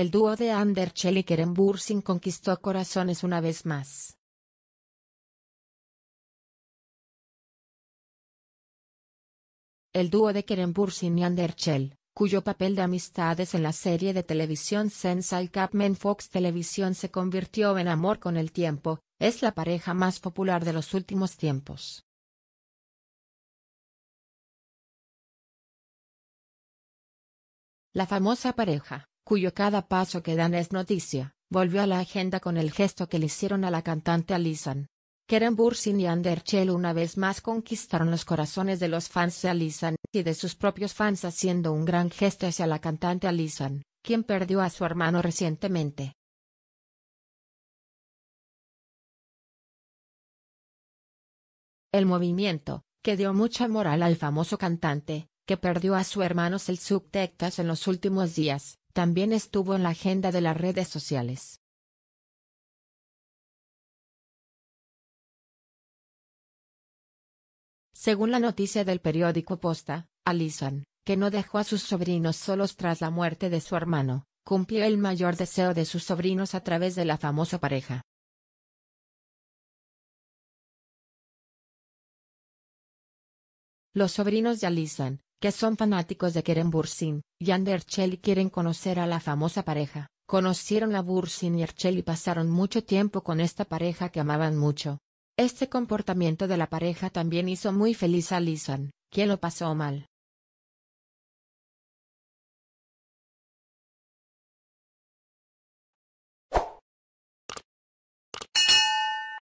el dúo de Anderchel y Kerem conquistó corazones una vez más. El dúo de Kerem Bursin y Anderchell, cuyo papel de amistades en la serie de televisión Sensei Capman Fox Televisión se convirtió en amor con el tiempo, es la pareja más popular de los últimos tiempos. La famosa pareja, cuyo cada paso que dan es noticia, volvió a la agenda con el gesto que le hicieron a la cantante Alison. Keren Bursin y Ander una vez más conquistaron los corazones de los fans de Alison y de sus propios fans haciendo un gran gesto hacia la cantante Alison, quien perdió a su hermano recientemente. El movimiento, que dio mucha moral al famoso cantante, que perdió a su hermano Selçuk Tektas en los últimos días, también estuvo en la agenda de las redes sociales. Según la noticia del periódico Posta, Alison, que no dejó a sus sobrinos solos tras la muerte de su hermano, cumplió el mayor deseo de sus sobrinos a través de la famosa pareja. Los sobrinos de Alison, que son fanáticos de Keren Bursin, y Ander quieren conocer a la famosa pareja. Conocieron a Bursin y Erchel pasaron mucho tiempo con esta pareja que amaban mucho. Este comportamiento de la pareja también hizo muy feliz a Lisan, quien lo pasó mal.